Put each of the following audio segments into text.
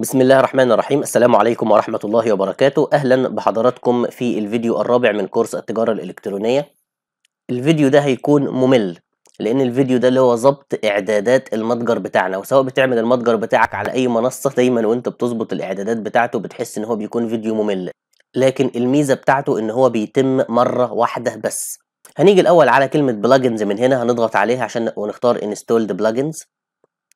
بسم الله الرحمن الرحيم السلام عليكم ورحمة الله وبركاته أهلا بحضراتكم في الفيديو الرابع من كورس التجارة الإلكترونية الفيديو ده هيكون ممل لأن الفيديو ده اللي هو ظبط إعدادات المتجر بتاعنا وسواء بتعمل المتجر بتاعك على أي منصة دايما وأنت بتظبط الإعدادات بتاعته بتحس إن هو بيكون فيديو ممل لكن الميزة بتاعته إن هو بيتم مرة واحدة بس هنيجي الأول على كلمة بلجنز من هنا هنضغط عليها عشان ونختار انستولد بلجنز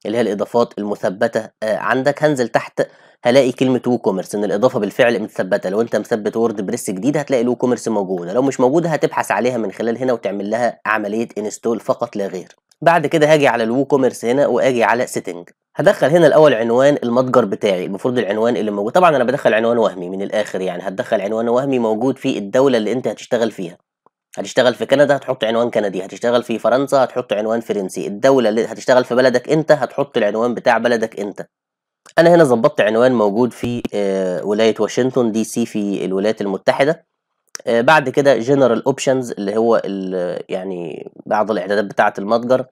اللي هي الاضافات المثبته آه، عندك هنزل تحت هلاقي كلمه ووكوميرس ان الاضافه بالفعل متثبته لو انت مثبت وورد بريس جديد هتلاقي الووكوميرس موجوده لو مش موجوده هتبحث عليها من خلال هنا وتعمل لها عمليه انستول فقط لا غير بعد كده هاجي على الووكوميرس هنا واجي على سيتنج هدخل هنا الاول عنوان المتجر بتاعي المفروض العنوان اللي موجود طبعا انا بدخل عنوان وهمي من الاخر يعني هتدخل عنوان وهمي موجود في الدوله اللي انت هتشتغل فيها هتشتغل في كندا هتحط عنوان كندي هتشتغل في فرنسا هتحط عنوان فرنسي الدولة اللي هتشتغل في بلدك انت هتحط العنوان بتاع بلدك انت انا هنا ظبطت عنوان موجود في آه، ولاية واشنطن دي سي في الولايات المتحدة آه، بعد كده جنرال اوبشنز اللي هو يعني بعض الاعدادات بتاعة المتجر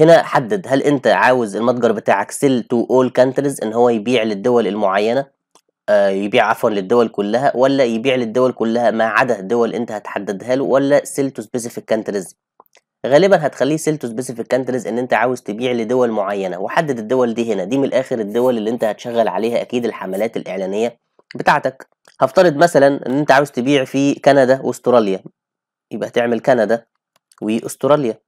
هنا حدد هل انت عاوز المتجر بتاعك سيل تو اول كانتريز ان هو يبيع للدول المعينة آه، يبيع عفوا للدول كلها ولا يبيع للدول كلها ما عدا الدول انت هتحددها له ولا سيل تو سبيسيفيك كانتريز غالبا هتخليه سيل تو سبيسيفيك كانتريز ان انت عاوز تبيع لدول معينه وحدد الدول دي هنا دي من الاخر الدول اللي انت هتشغل عليها اكيد الحملات الاعلانيه بتاعتك هفترض مثلا ان انت عاوز تبيع في كندا واستراليا يبقى تعمل كندا واستراليا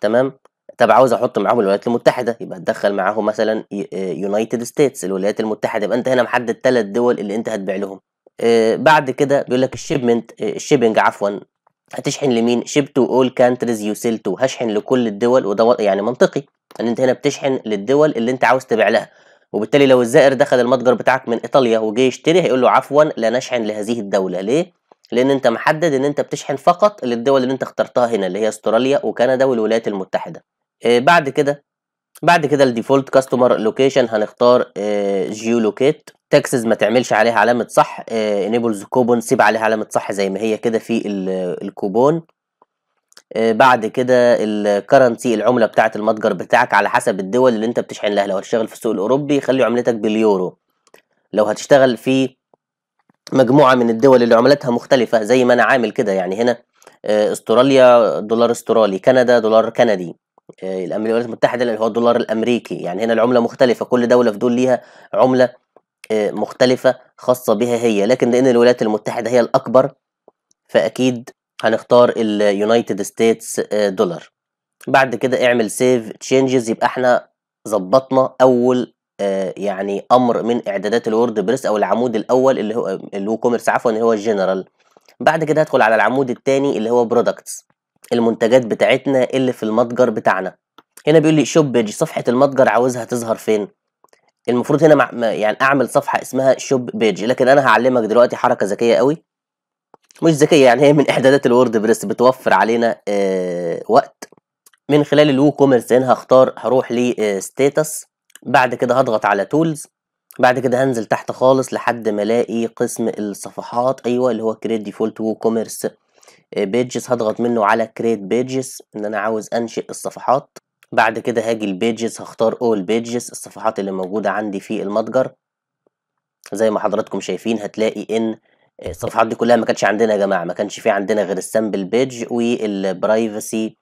تمام طب عاوز احط معاهم الولايات المتحده يبقى اتدخل معاهم مثلا يونايتد آه، ستيتس الولايات المتحده يبقى انت هنا محدد ثلاث دول اللي انت هتبيع لهم آه، بعد كده بيقول لك الشيبمنت الشيبنج آه، عفوا هتشحن لمين شيب تو اول كانتريز يو سيل تو هشحن لكل الدول وده يعني منطقي ان انت هنا بتشحن للدول اللي انت عاوز تبيع لها وبالتالي لو الزائر دخل المتجر بتاعك من ايطاليا وجه يشتري هيقول له عفوا لا نشحن لهذه الدوله ليه لان انت محدد ان انت بتشحن فقط للدول اللي انت اخترتها هنا اللي هي استراليا وكندا والولايات المتحده آه، بعد كده بعد كده الديفولت كاستمر لوكيشن هنختار آه، جيو لوكيت تاكسز ما تعملش عليها علامه صح انيبلز آه، كوبون سيب عليها علامه صح زي ما هي كده في الكوبون بعد كده الكرنسي العمله بتاعه المتجر بتاعك على حسب الدول اللي انت بتشحن لها لو هتشتغل في السوق الاوروبي خلي عملتك باليورو لو هتشتغل في مجموعه من الدول اللي عملتها مختلفه زي ما انا عامل كده يعني هنا استراليا دولار استرالي كندا دولار كندي الولايات المتحدة اللي هو الدولار الأمريكي يعني هنا العملة مختلفة كل دولة في دول ليها عملة آه، مختلفة خاصة بها هي لكن لأن الولايات المتحدة هي الأكبر فأكيد هنختار اليونايتد ستيتس دولار بعد كده اعمل سيف تشينجز يبقى احنا ظبطنا أول آه، يعني أمر من إعدادات الورد بريس أو العمود الأول اللي هو آه، الوو عفوا اللي هو الجنرال بعد كده هدخل على العمود الثاني اللي هو برودكتس المنتجات بتاعتنا اللي في المتجر بتاعنا هنا بيقول لي شوب بيج صفحه المتجر عاوزها تظهر فين المفروض هنا مع يعني اعمل صفحه اسمها شوب بيج لكن انا هعلمك دلوقتي حركه ذكيه قوي مش ذكيه يعني هي من احدادات الوورد بريس بتوفر علينا آه وقت من خلال الوو كوميرس هنا هختار هروح لستاتس آه، بعد كده هضغط على تولز بعد كده هنزل تحت خالص لحد ما الاقي قسم الصفحات ايوه اللي هو كريت ديفولت وو كوميرس بيجز هضغط منه على كريت بيجز ان انا عاوز انشئ الصفحات بعد كده هاجي البيجز هختار اول بيجز الصفحات اللي موجودة عندي في المتجر زي ما حضراتكم شايفين هتلاقي ان الصفحات دي كلها ما كانتش عندنا يا جماعة ما كانش في عندنا غير السامبل بيج والبرايفسي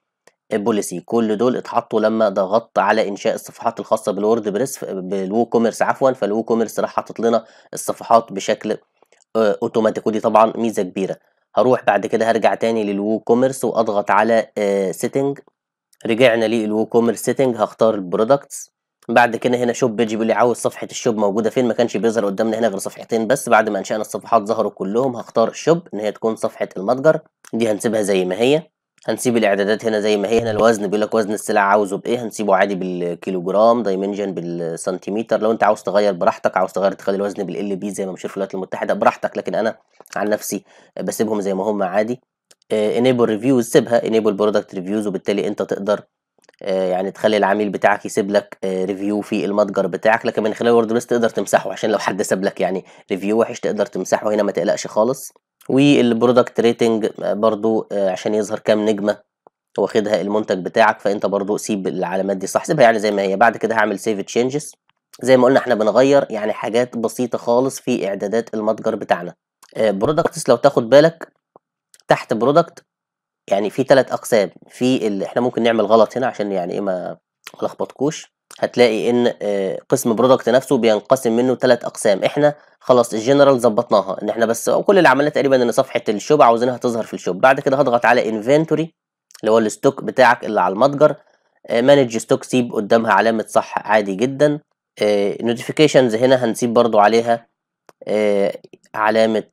بوليسي كل دول اتحطوا لما ضغطت على انشاء الصفحات الخاصه بالوورد بريس بالوو كوميرس عفوا فالوو كوميرس راح حاطط لنا الصفحات بشكل اوتوماتيك ودي طبعا ميزه كبيره هروح بعد كده هرجع تاني للوو كوميرس واضغط على سيتنج آه، رجعنا للوو كوميرس سيتنج هختار البرودكتس بعد كده هنا شوب بيج بيقول لي عاوز صفحه الشوب موجوده فين ما كانش بيظهر قدامنا هنا غير صفحتين بس بعد ما انشانا الصفحات ظهروا كلهم هختار الشوب ان هي تكون صفحه المتجر دي هنسيبها زي ما هي هنسيب الاعدادات هنا زي ما هي هنا الوزن بيقول لك وزن السلعه عاوزه بايه هنسيبه عادي بالكيلوجرام دايمنجن بالسنتيمتر لو انت عاوز تغير براحتك عاوز تغير تخلي الوزن بالال بي زي ما مشير في الولايات المتحده براحتك لكن انا عن نفسي بسيبهم زي ما هم عادي انيبل آه، ريفيوز سيبها انيبل برودكت ريفيوز وبالتالي انت تقدر آه، يعني تخلي العميل بتاعك يسيب لك ريفيو آه، في المتجر بتاعك لكن من خلال ووردبريس تقدر تمسحه عشان لو حد ساب لك يعني ريفيو وحش تقدر تمسحه هنا ما تقلقش خالص والبرودكت ريتنج برضو آه، عشان يظهر كام نجمه واخدها المنتج بتاعك فانت برضو سيب العلامات دي صح سيبها يعني زي ما هي بعد كده هعمل سيف تشينجز زي ما قلنا احنا بنغير يعني حاجات بسيطه خالص في اعدادات المتجر بتاعنا برودكتس لو تاخد بالك تحت برودكت يعني في ثلاث اقسام في ال... احنا ممكن نعمل غلط هنا عشان يعني ايه ما الخبطكوش هتلاقي ان آه، قسم برودكت نفسه بينقسم منه ثلاث اقسام احنا خلاص الجنرال ظبطناها ان احنا بس كل اللي عملناه تقريبا ان صفحه الشوب عاوزينها تظهر في الشوب بعد كده هضغط على انفنتوري اللي هو الستوك بتاعك اللي على المتجر مانج آه، ستوك سيب قدامها علامه صح عادي جدا نوتيفيكيشنز آه، هنا هنسيب برضو عليها علامه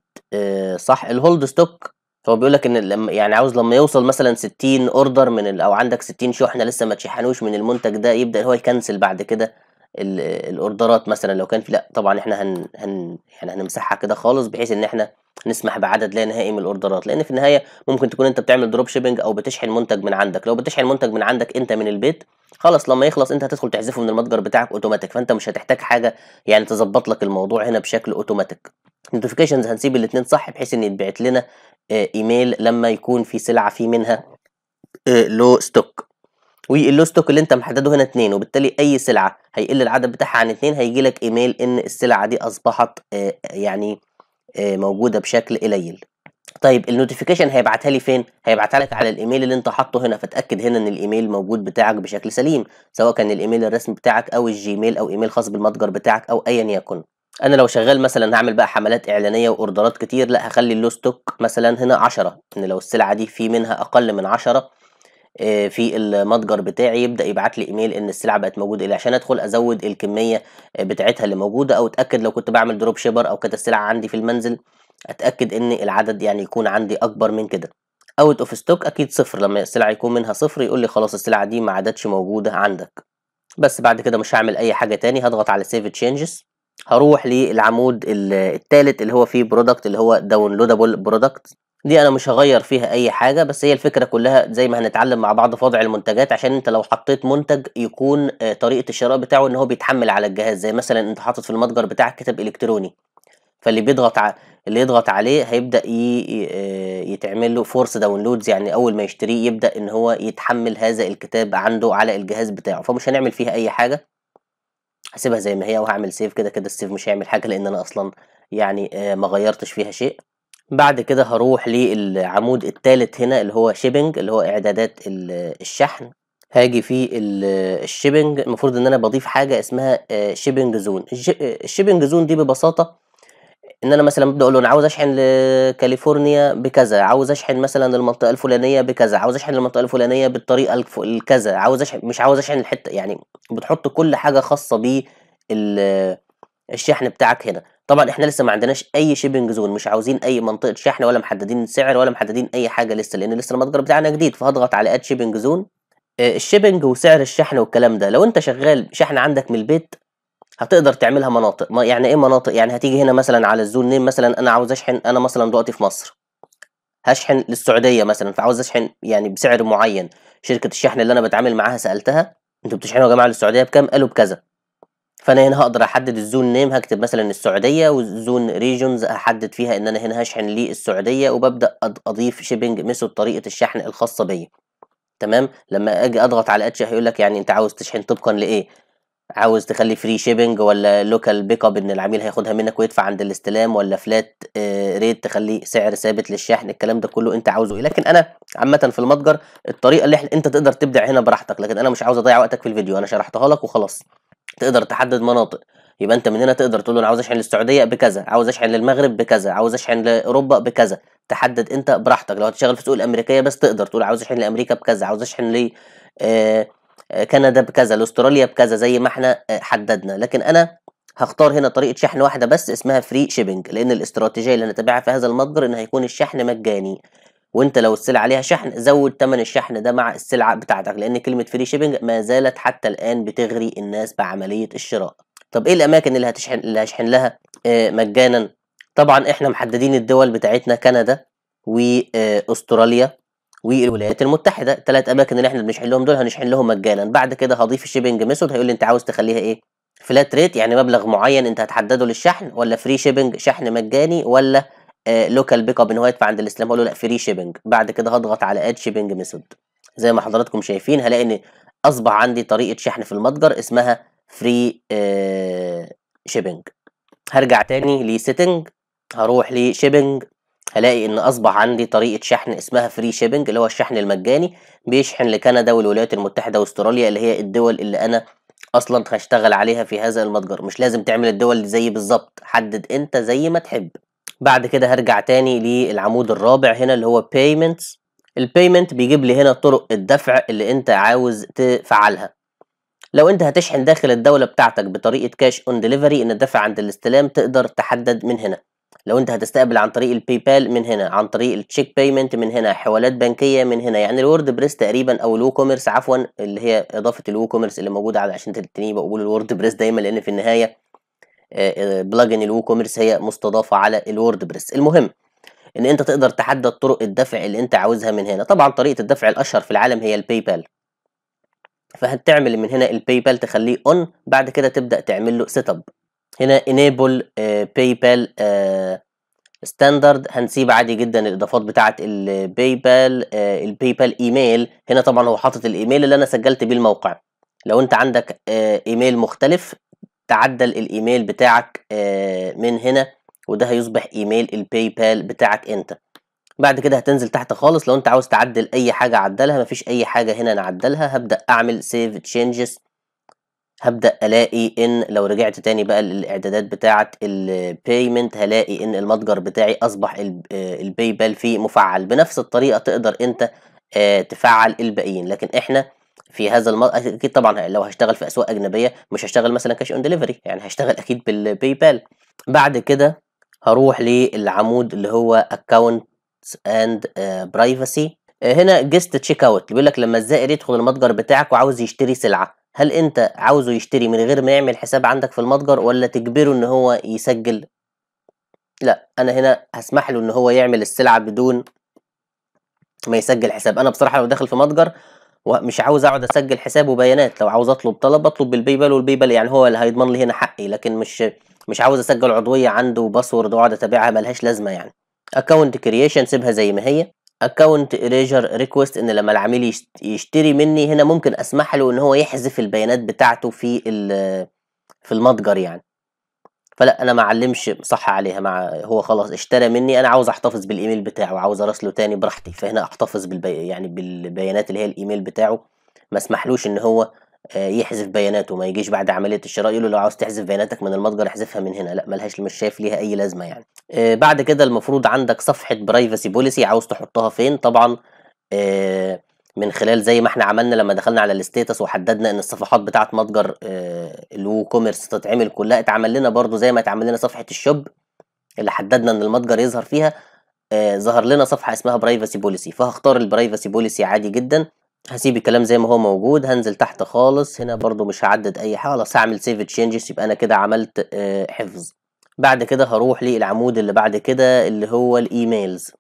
صح الهولد ستوك فهو بيقول لك ان لما يعني عاوز لما يوصل مثلا 60 اوردر من ال... او عندك 60 شحنه لسه ما تشحنوش من المنتج ده يبدا هو يكنسل بعد كده الاوردرات مثلا لو كان في لا طبعا احنا هن هن يعني هنمسحها كده خالص بحيث ان احنا نسمح بعدد لا نهائي من الاوردرات لان في النهايه ممكن تكون انت بتعمل دروب شيبنج او بتشحن منتج من عندك لو بتشحن منتج من عندك انت من البيت خلاص لما يخلص انت هتدخل تحذفه من المتجر بتاعك اوتوماتيك فانت مش هتحتاج حاجه يعني تظبط لك الموضوع هنا بشكل اوتوماتيك نوتيفيكيشنز هنسيب الاثنين صح بحيث ان يتبعت لنا آه، ايميل لما يكون في سلعه في منها آه، لو ستوك واللو ستوك اللي انت محدده هنا اتنين وبالتالي اي سلعه هيقل العدد بتاعها عن اتنين هيجي لك ايميل ان السلعه دي اصبحت آه، يعني موجوده بشكل قليل طيب النوتيفيكيشن هيبعتها لي فين هيبعتها لك على الايميل اللي انت حاطه هنا فتاكد هنا ان الايميل موجود بتاعك بشكل سليم سواء كان الايميل الرسمي بتاعك او الجيميل او ايميل خاص بالمتجر بتاعك او ايا يكن انا لو شغال مثلا هعمل بقى حملات اعلانيه واوردرات كتير لا هخلي اللو ستوك مثلا هنا 10 ان لو السلعه دي في منها اقل من 10 آه، في المتجر بتاعي يبدا يبعت لي ايميل ان السلعه بقت موجوده ليه عشان ادخل ازود الكميه آه، بتاعتها اللي موجوده او اتاكد لو كنت بعمل دروب شيبر او كانت السلعه عندي في المنزل اتاكد ان العدد يعني يكون عندي اكبر من كده اوت اوف ستوك اكيد صفر لما السلعه يكون منها صفر يقول لي خلاص السلعه دي ما عادتش موجوده عندك بس بعد كده مش هعمل اي حاجه تاني هضغط على سيف تشينجز هروح للعمود الثالث اللي هو فيه برودكت اللي هو داونلودابل برودكت دي انا مش هغير فيها اي حاجه بس هي الفكره كلها زي ما هنتعلم مع بعض في وضع المنتجات عشان انت لو حطيت منتج يكون آه، طريقه الشراء بتاعه ان هو بيتحمل على الجهاز زي مثلا انت حاطط في المتجر بتاعك كتاب الكتروني فاللي بيضغط ع... اللي يضغط عليه هيبدا ي... آه، يتعمل له فورس داونلودز يعني اول ما يشتريه يبدا ان هو يتحمل هذا الكتاب عنده على الجهاز بتاعه فمش هنعمل فيها اي حاجه هسيبها زي ما هي وهعمل سيف كده كده السيف مش هيعمل حاجه لان انا اصلا يعني آه، ما غيرتش فيها شيء بعد كده هروح للعمود الثالث هنا اللي هو شيبنج اللي هو اعدادات الشحن هاجي في الشيبنج المفروض ان انا بضيف حاجه اسمها شيبنج زون الشيبنج زون دي ببساطه ان انا مثلا ببدا اقول له انا عاوز اشحن لكاليفورنيا بكذا عاوز اشحن مثلا للمنطقه الفلانيه بكذا عاوز اشحن للمنطقه الفلانيه بالطريقه الكذا عاوز اشحن مش عاوز اشحن الحته يعني بتحط كل حاجه خاصه بيه الشحن بتاعك هنا طبعا احنا لسه ما عندناش اي شيبنج زون مش عاوزين اي منطقه شحن ولا محددين سعر ولا محددين اي حاجه لسه لان لسه المتجر بتاعنا جديد فهضغط على اد شيبنج زون الشيبنج وسعر الشحن والكلام ده لو انت شغال شحن عندك من البيت هتقدر تعملها مناطق يعني ايه مناطق يعني هتيجي هنا مثلا على الزون نيم مثلا انا عاوز اشحن انا مثلا دلوقتي في مصر هشحن للسعوديه مثلا فعاوز اشحن يعني بسعر معين شركه الشحن اللي انا بتعامل معاها سالتها انتوا بتشحنوا يا جماعه للسعوديه بكام قالوا بكذا فانا هنا هقدر احدد الزون نيم هكتب مثلا السعوديه والزون ريجونز احدد فيها ان انا هنا هشحن للسعوديه وببدا اضيف شيبنج ميثود طريقه الشحن الخاصه بيا تمام لما اجي اضغط على اتش هيقول لك يعني انت عاوز تشحن طبقا لايه عاوز تخلي فري شيبنج ولا لوكال بيك اب ان العميل هياخدها منك ويدفع عند الاستلام ولا فلات آه، ريت تخلي سعر ثابت للشحن الكلام ده كله انت عاوزه ايه لكن انا عامه في المتجر الطريقه اللي انت تقدر تبدع هنا براحتك لكن انا مش عاوز اضيع وقتك في الفيديو انا شرحتها لك وخلاص تقدر تحدد مناطق يبقى انت من هنا تقدر تقول له انا عاوز اشحن للسعوديه بكذا عاوز اشحن للمغرب بكذا عاوز اشحن لاوروبا بكذا تحدد انت براحتك لو هتشتغل في السوق الامريكيه بس تقدر تقول عاوز اشحن لامريكا بكذا عاوز اشحن ل آه كندا بكذا لاستراليا بكذا زي ما احنا آه، حددنا لكن انا هختار هنا طريقه شحن واحده بس اسمها فري شيبنج لان الاستراتيجيه اللي هنتبعها في هذا المتجر ان هيكون الشحن مجاني وانت لو السلعه عليها شحن زود ثمن الشحن ده مع السلعه بتاعتك لان كلمه فري شيبنج ما زالت حتى الان بتغري الناس بعمليه الشراء طب ايه الاماكن اللي هتشحن اللي هشحن لها آه، مجانا طبعا احنا محددين الدول بتاعتنا كندا واستراليا آه، والولايات المتحده الثلاث اماكن اللي احنا بنشحن لهم دول هنشحن لهم مجانا بعد كده هضيف الشيبنج ميثود هيقول لي انت عاوز تخليها ايه فلات ريت يعني مبلغ معين انت هتحدده للشحن ولا فري شيبنج شحن مجاني ولا آه لوكال بيك اب ان هو يدفع عند الاسلام اقول له لا فري شيبنج بعد كده هضغط على اد شيبنج ميثود زي ما حضراتكم شايفين هلاقي ان اصبح عندي طريقه شحن في المتجر اسمها فري آه شيبنج هرجع تاني لسيتنج هروح لشيبنج هلاقي ان اصبح عندي طريقه شحن اسمها فري شيبنج اللي هو الشحن المجاني بيشحن لكندا والولايات المتحده واستراليا اللي هي الدول اللي انا اصلا هشتغل عليها في هذا المتجر مش لازم تعمل الدول زي بالظبط حدد انت زي ما تحب بعد كده هرجع تاني للعمود الرابع هنا اللي هو payments البيمنت بيجيب لي هنا طرق الدفع اللي انت عاوز تفعلها لو انت هتشحن داخل الدولة بتاعتك بطريقة كاش اون ديليفري ان الدفع عند الاستلام تقدر تحدد من هنا لو انت هتستقبل عن طريق الباي بال من هنا عن طريق التشيك بايمنت من هنا حوالات بنكيه من هنا يعني الورد بريس تقريبا او الوو كوميرس عفوا اللي هي اضافه الوو كوميرس اللي موجوده على عشان تاني بقول الورد بريس دايما لان في النهايه بلجن الوو كوميرس هي مستضافه على الورد بريس المهم ان انت تقدر تحدد طرق الدفع اللي انت عاوزها من هنا طبعا طريقه الدفع الاشهر في العالم هي الباي بال فهتعمل من هنا الباي بال تخليه اون بعد كده تبدا تعمل له سيت اب هنا enable باي بال ستاندرد هنسيب عادي جدا الاضافات بتاعه الباي بال الباي بال ايميل هنا طبعا هو حاطط الايميل اللي انا سجلت بيه الموقع لو انت عندك ايميل آه، مختلف تعدل الايميل بتاعك آه، من هنا وده هيصبح ايميل الباي بال بتاعك انت بعد كده هتنزل تحت خالص لو انت عاوز تعدل اي حاجه عدلها مفيش اي حاجه هنا نعدلها هبدا اعمل سيف تشينجز هبدأ الاقي ان لو رجعت تاني بقى للاعدادات بتاعة البيمنت هلاقي ان المتجر بتاعي اصبح الباي بال آه، فيه مفعل بنفس الطريقة تقدر انت آه، تفعل الباقيين لكن احنا في هذا الم... اكيد طبعا لو هشتغل في اسواق اجنبيه مش هشتغل مثلا كاش اون ديليفري يعني هشتغل اكيد بالباي بال بعد كده هروح للعمود اللي هو اكونت اند برايفسي هنا جست تشيك اوت بيقول لك لما الزائر يدخل المتجر بتاعك وعاوز يشتري سلعه هل انت عاوزه يشتري من غير ما يعمل حساب عندك في المتجر ولا تجبره ان هو يسجل لا انا هنا هسمح له ان هو يعمل السلعه بدون ما يسجل حساب انا بصراحه لو داخل في متجر ومش عاوز اقعد اسجل حساب وبيانات لو عاوز اطلب طلب اطلب بالباي بال والباي بال يعني هو اللي هيضمن لي هنا حقي لكن مش مش عاوز اسجل عضويه عنده وباسورد واقعد اتابعها ملهاش لازمه يعني اكونت كرييشن سيبها زي ما هي اكونت ريجر ريكوست ان لما العميل يشتري مني هنا ممكن اسمح له ان هو يحذف البيانات بتاعته في في المتجر يعني فلا انا ما علمش صح عليها مع هو خلاص اشترى مني انا عاوز احتفظ بالايميل بتاعه عاوز اراسله تاني براحتي فهنا احتفظ بالبي... يعني بالبيانات اللي هي الايميل بتاعه ما اسمحلوش ان هو آه، يحذف بياناته ما يجيش بعد عمليه الشراء يقول له لو عاوز تحذف بياناتك من المتجر احذفها من هنا لا ملهاش مش شايف ليها اي لازمه يعني آه، بعد كده المفروض عندك صفحه برايفسي بوليسي عاوز تحطها فين طبعا آه، من خلال زي ما احنا عملنا لما دخلنا على الاستيتس وحددنا ان الصفحات بتاعه متجر الوو كوميرس تتعمل كلها اتعمل لنا برضو زي ما اتعمل لنا صفحه الشوب اللي حددنا ان المتجر يظهر فيها ظهر لنا صفحه اسمها برايفسي بوليسي فهختار البرايفسي بوليسي عادي جدا هسيب الكلام زي ما هو موجود هنزل تحت خالص هنا برضو مش هعدد اي حاجه خلاص هعمل سيف تشينجز يبقى انا كده عملت آه، حفظ بعد كده هروح للعمود اللي بعد كده اللي هو الايميلز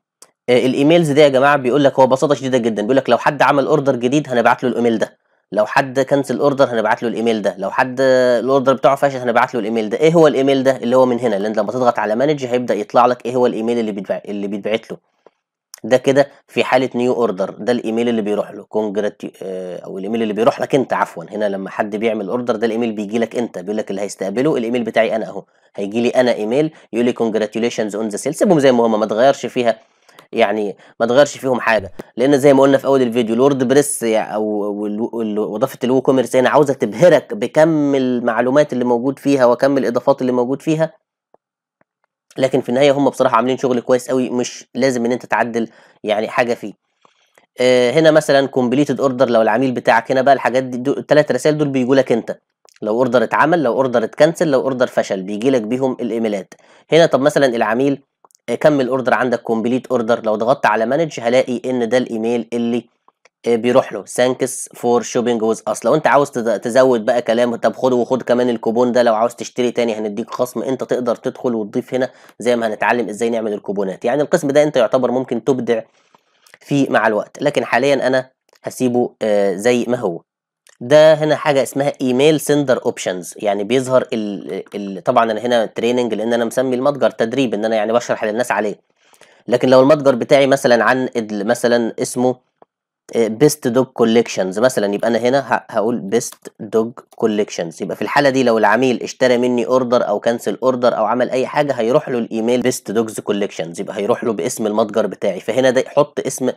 آه، الايميلز دي يا جماعه بيقول لك هو ببساطه شديده جدا بيقول لك لو حد عمل اوردر جديد هنبعت له الايميل ده لو حد كنسل اوردر هنبعت له الايميل ده لو حد آه، الاوردر بتاعه فشل هنبعت له الايميل ده ايه هو الايميل ده اللي هو من هنا لان لما تضغط على مانج هيبدا يطلع لك ايه هو الايميل اللي بيتبع... اللي بيتبعت له ده كده في حاله نيو اوردر ده الايميل اللي بيروح له كونجرات آه، او الايميل اللي بيروح لك انت عفوا هنا لما حد بيعمل اوردر ده الايميل بيجي لك انت بيقول لك اللي هيستقبله الايميل بتاعي انا اهو هيجي لي انا ايميل يقول لي كونجراتيوليشنز اون ذا سيل سيبهم زي ما هم ما تغيرش فيها يعني ما تغيرش فيهم حاجه لان زي ما قلنا في اول الفيديو الورد بريس او اضافه الوو كوميرس هنا عاوزه تبهرك بكم المعلومات اللي موجود فيها وكم الاضافات اللي موجود فيها لكن في النهايه هم بصراحه عاملين شغل كويس قوي مش لازم ان انت تعدل يعني حاجه فيه آه، هنا مثلا كومبليتد اوردر لو العميل بتاعك هنا بقى الحاجات دي الثلاث رسائل دول بيجوا لك انت لو اوردر اتعمل لو اوردر اتكنسل لو اوردر فشل بيجي لك بيهم الايميلات هنا طب مثلا العميل آه، كمل اوردر عندك كومبليت اوردر لو ضغطت على مانج هلاقي ان ده الايميل اللي آه، بيروح له ثانكس فور شوبينج ويز اس لو انت عاوز تزود بقى كلام طب خد وخد كمان الكوبون ده لو عاوز تشتري تاني هنديك خصم انت تقدر تدخل وتضيف هنا زي ما هنتعلم ازاي نعمل الكوبونات يعني القسم ده انت يعتبر ممكن تبدع فيه مع الوقت لكن حاليا انا هسيبه آه، زي ما هو ده هنا حاجه اسمها ايميل سندر اوبشنز يعني بيظهر ال ال طبعا انا هنا تريننج لان انا مسمي المتجر تدريب ان انا يعني بشرح للناس عليه لكن لو المتجر بتاعي مثلا عن مثلا اسمه بيست دوج كوليكشنز مثلا يبقى انا هنا هقول بيست دوج كوليكشنز يبقى في الحاله دي لو العميل اشترى مني اوردر او كنسل اوردر او عمل اي حاجه هيروح له الايميل بيست دوجز كوليكشنز يبقى هيروح له باسم المتجر بتاعي فهنا ده حط اسم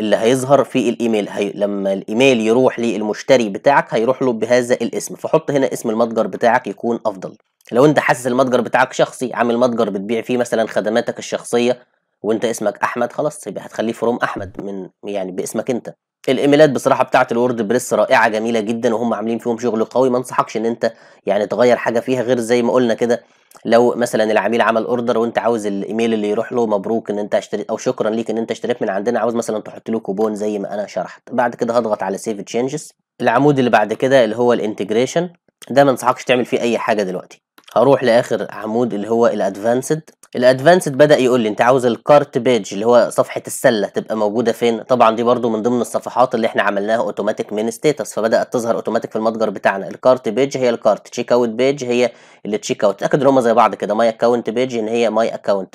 اللي هيظهر في الايميل هي... لما الايميل يروح للمشتري بتاعك هيروح له بهذا الاسم فحط هنا اسم المتجر بتاعك يكون افضل لو انت حاسس المتجر بتاعك شخصي عامل متجر بتبيع فيه مثلا خدماتك الشخصيه وانت اسمك احمد خلاص يبقى هتخليه فروم احمد من يعني باسمك انت الايميلات بصراحه بتاعه الوورد بريس رائعه جميله جدا وهم عاملين فيهم شغل قوي ما انصحكش ان انت يعني تغير حاجه فيها غير زي ما قلنا كده لو مثلا العميل عمل اوردر وانت عاوز الايميل اللي يروح له مبروك ان انت اشتريت او شكرا ليك ان انت اشتريت من عندنا عاوز مثلا تحط له كوبون زي ما انا شرحت بعد كده هضغط على سيف تشينجز العمود اللي بعد كده اللي هو الانتجريشن ده ما انصحكش تعمل فيه اي حاجه دلوقتي هروح لاخر عمود اللي هو الادفانسد الادفانسد بدا يقول لي انت عاوز الكارت بيج اللي هو صفحه السله تبقى موجوده فين طبعا دي برده من ضمن الصفحات اللي احنا عملناها اوتوماتيك من ستيتس فبدات تظهر اوتوماتيك في المتجر بتاعنا الكارت بيج هي الكارت تشيك اوت بيج هي اللي تشيك اوت اتاكد ان هم زي بعض كده ماي اكونت بيج ان هي ماي اكونت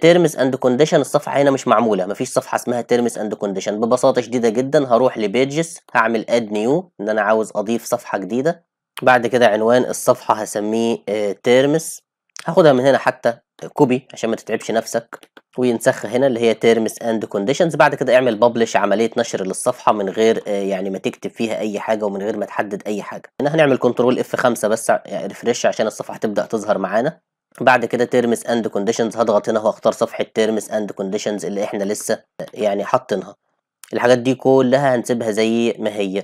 تيرمز اند كونديشن الصفحه هنا مش معموله مفيش صفحه اسمها تيرمز اند كونديشن ببساطه شديده جدا هروح لبيجز هعمل اد نيو ان انا عاوز اضيف صفحه جديده بعد كده عنوان الصفحة هسميه آه، تيرمس هاخدها من هنا حتى كوبي عشان ما تتعبش نفسك وينسخ هنا اللي هي تيرمس اند كونديشنز بعد كده اعمل ببلش عمليه نشر للصفحه من غير آه، يعني ما تكتب فيها اي حاجه ومن غير ما تحدد اي حاجه هنا هنعمل كنترول اف 5 بس ريفرش آه، عشان الصفحه تبدا تظهر معانا بعد كده تيرمس اند كونديشنز هضغط هنا واختار صفحه تيرمس اند كونديشنز اللي احنا لسه يعني حاطينها الحاجات دي كلها هنسيبها زي ما هي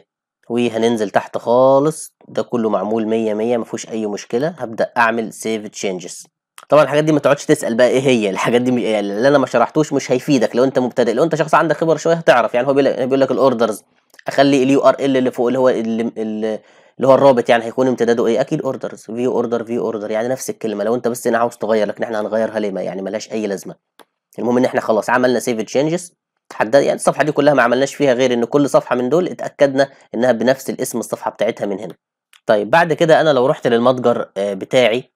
وهننزل تحت خالص ده كله معمول 100 100 ما فيهوش اي مشكله هبدا اعمل سيف تشينجز طبعا الحاجات دي ما تقعدش تسال بقى ايه هي الحاجات دي يعني اللي انا ما شرحتوش مش هيفيدك لو انت مبتدئ لو انت شخص عندك خبره شويه هتعرف يعني هو بيقول لك الاوردرز اخلي اليو ار ال اللي فوق اللي هو اللي هو الرابط يعني هيكون امتداده ايه اكيد اوردرز فيو اوردر فيو اوردر يعني نفس الكلمه لو انت بس هنا عاوز تغير لكن احنا هنغيرها ليه يعني ملهاش اي لازمه المهم ان احنا خلاص عملنا سيف تشينجز حددنا يعني الصفحه دي كلها ما عملناش فيها غير ان كل صفحه من دول اتاكدنا انها بنفس الاسم الصفحه بتاعتها من هنا طيب بعد كده انا لو رحت للمتجر آه، بتاعي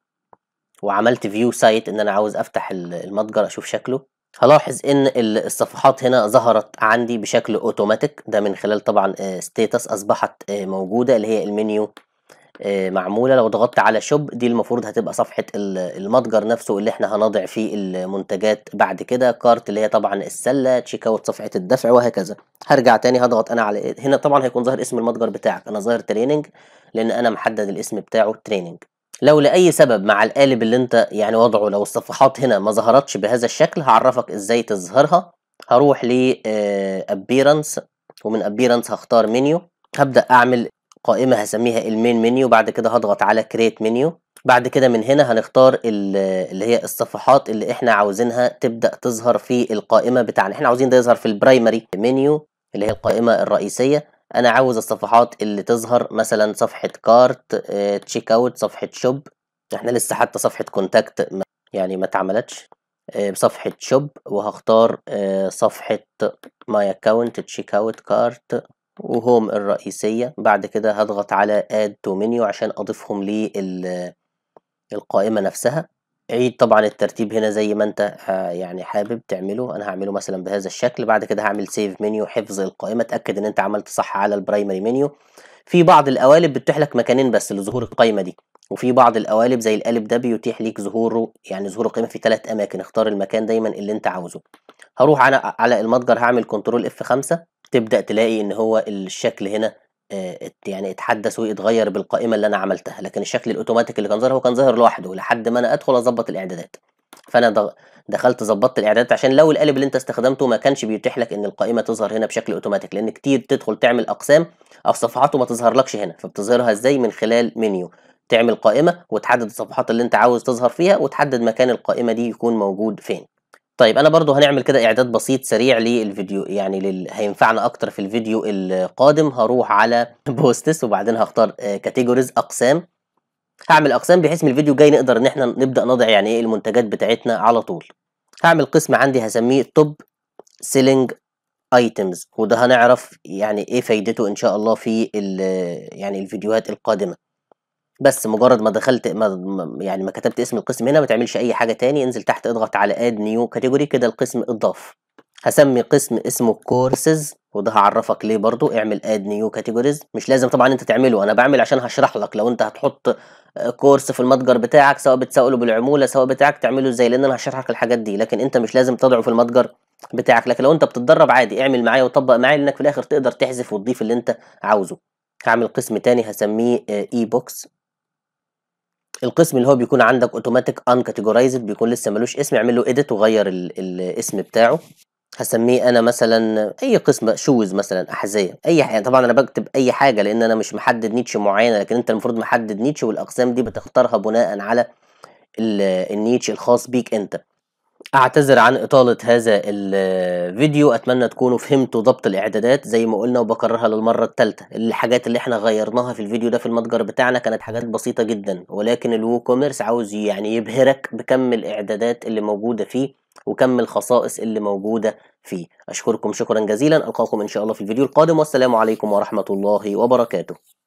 وعملت فيو سايت ان انا عاوز افتح المتجر اشوف شكله هلاحظ ان الصفحات هنا ظهرت عندي بشكل اوتوماتيك ده من خلال طبعا ستيتس آه، اصبحت آه، موجوده اللي هي المنيو آه، معموله لو ضغطت على شوب دي المفروض هتبقى صفحه المتجر نفسه اللي احنا هنضع فيه المنتجات بعد كده كارت اللي هي طبعا السله تشيك اوت صفحه الدفع وهكذا هرجع تاني هضغط انا على هنا طبعا هيكون ظاهر اسم المتجر بتاعك انا ظاهر تريننج لان انا محدد الاسم بتاعه تريننج لو لاي سبب مع القالب اللي انت يعني وضعه لو الصفحات هنا ما ظهرتش بهذا الشكل هعرفك ازاي تظهرها هروح ل آه، ومن ابيرنس هختار منيو هبدا اعمل قائمه هسميها المين منيو بعد كده هضغط على كريت منيو بعد كده من هنا هنختار اللي هي الصفحات اللي احنا عاوزينها تبدا تظهر في القائمه بتاعنا احنا عاوزين ده يظهر في البرايمري منيو اللي هي القائمه الرئيسيه انا عاوز الصفحات اللي تظهر مثلا صفحه كارت تشيك اوت صفحه شوب احنا لسه حتى صفحه كونتاكت يعني ما اتعملتش آه، آه، صفحه شوب وهختار صفحه ماي اكونت تشيك اوت كارت وهوم الرئيسية بعد كده هضغط على add to menu عشان اضيفهم للقائمة نفسها عيد طبعا الترتيب هنا زي ما انت آه، يعني حابب تعمله انا هعمله مثلا بهذا الشكل بعد كده هعمل سيف منيو حفظ القائمة اتأكد ان انت عملت صح على البرايمري منيو في بعض القوالب بتتيح لك مكانين بس لظهور القائمة دي وفي بعض القوالب زي القالب ده بيتيح ليك ظهوره يعني ظهور القائمة في ثلاث اماكن اختار المكان دايما اللي انت عاوزه هروح على المتجر هعمل كنترول اف 5 تبدأ تلاقي إن هو الشكل هنا يعني اتحدث واتغير بالقائمة اللي أنا عملتها لكن الشكل الأوتوماتيك اللي كان ظاهر هو كان ظاهر لوحده لحد ما أنا أدخل أظبط الإعدادات فأنا دخلت ظبطت الإعدادات عشان لو القالب اللي أنت استخدمته ما كانش بيتيح لك إن القائمة تظهر هنا بشكل أوتوماتيك لأن كتير تدخل تعمل أقسام أو صفحات وما تظهرلكش هنا فبتظهرها إزاي من خلال منيو تعمل قائمة وتحدد الصفحات اللي أنت عاوز تظهر فيها وتحدد مكان القائمة دي يكون موجود فين طيب انا برضو هنعمل كده اعداد بسيط سريع للفيديو يعني لل... هينفعنا اكتر في الفيديو القادم هروح على بوستس وبعدين هختار كاتيجوريز آه، اقسام هعمل اقسام بحيث من الفيديو الجاي نقدر ان احنا نبدا نضع يعني ايه المنتجات بتاعتنا على طول هعمل قسم عندي هسميه توب سيلينج ايتمز وده هنعرف يعني ايه فايدته ان شاء الله في يعني الفيديوهات القادمه بس مجرد ما دخلت ما يعني ما كتبت اسم القسم هنا ما تعملش اي حاجه تاني انزل تحت اضغط على اد نيو كاتيجوري كده القسم اتضاف هسمي قسم اسمه كورسز وده هعرفك ليه برضو اعمل اد نيو كاتيجوريز مش لازم طبعا انت تعمله انا بعمل عشان هشرح لك لو انت هتحط كورس في المتجر بتاعك سواء بتسأله بالعموله سواء بتاعك تعمله ازاي لان انا هشرح لك الحاجات دي لكن انت مش لازم تضعه في المتجر بتاعك لكن لو انت بتتدرب عادي اعمل معايا وطبق معايا لانك في الاخر تقدر تحذف وتضيف اللي انت عاوزه هعمل قسم تاني هسميه اي آه، بوكس القسم اللي هو بيكون عندك اوتوماتيك ان كاتيجورايزد بيكون لسه ملوش اسم اعمل له اديت وغير الاسم بتاعه هسميه انا مثلا اي قسم شوز مثلا احذيه اي حاجه يعني طبعا انا بكتب اي حاجه لان انا مش محدد نيتش معينه لكن انت المفروض محدد نيتش والاقسام دي بتختارها بناء على النيتش الخاص بيك انت اعتذر عن اطالة هذا الفيديو اتمنى تكونوا فهمتوا ضبط الاعدادات زي ما قلنا وبكررها للمرة الثالثة الحاجات اللي احنا غيرناها في الفيديو ده في المتجر بتاعنا كانت حاجات بسيطة جدا ولكن الوو كوميرس عاوز يعني يبهرك بكم الاعدادات اللي موجودة فيه وكم الخصائص اللي موجودة فيه اشكركم شكرا جزيلا القاكم ان شاء الله في الفيديو القادم والسلام عليكم ورحمة الله وبركاته